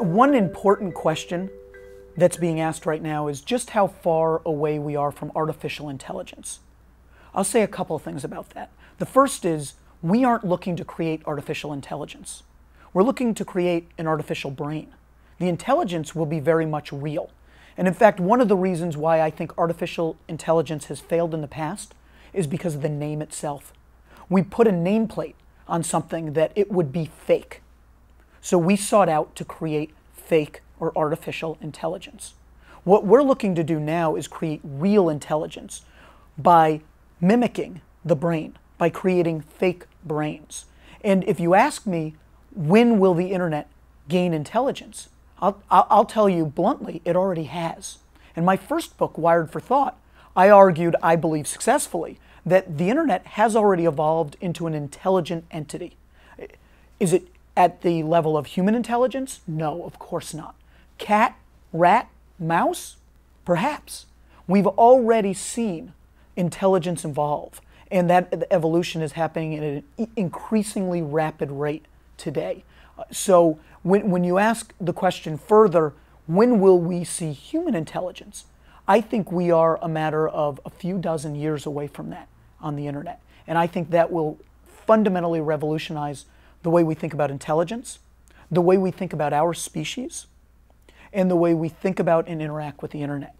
One important question that's being asked right now is just how far away we are from artificial intelligence. I'll say a couple of things about that. The first is we aren't looking to create artificial intelligence. We're looking to create an artificial brain. The intelligence will be very much real. And in fact, one of the reasons why I think artificial intelligence has failed in the past is because of the name itself. We put a nameplate on something that it would be fake. So we sought out to create fake or artificial intelligence. What we're looking to do now is create real intelligence by mimicking the brain, by creating fake brains. And if you ask me, when will the internet gain intelligence? I'll, I'll tell you bluntly, it already has. In my first book, Wired for Thought, I argued, I believe successfully, that the internet has already evolved into an intelligent entity. Is it, at the level of human intelligence? No, of course not. Cat, rat, mouse? Perhaps. We've already seen intelligence evolve, and that evolution is happening at an increasingly rapid rate today. Uh, so, when, when you ask the question further, when will we see human intelligence? I think we are a matter of a few dozen years away from that on the internet. And I think that will fundamentally revolutionize the way we think about intelligence, the way we think about our species, and the way we think about and interact with the internet.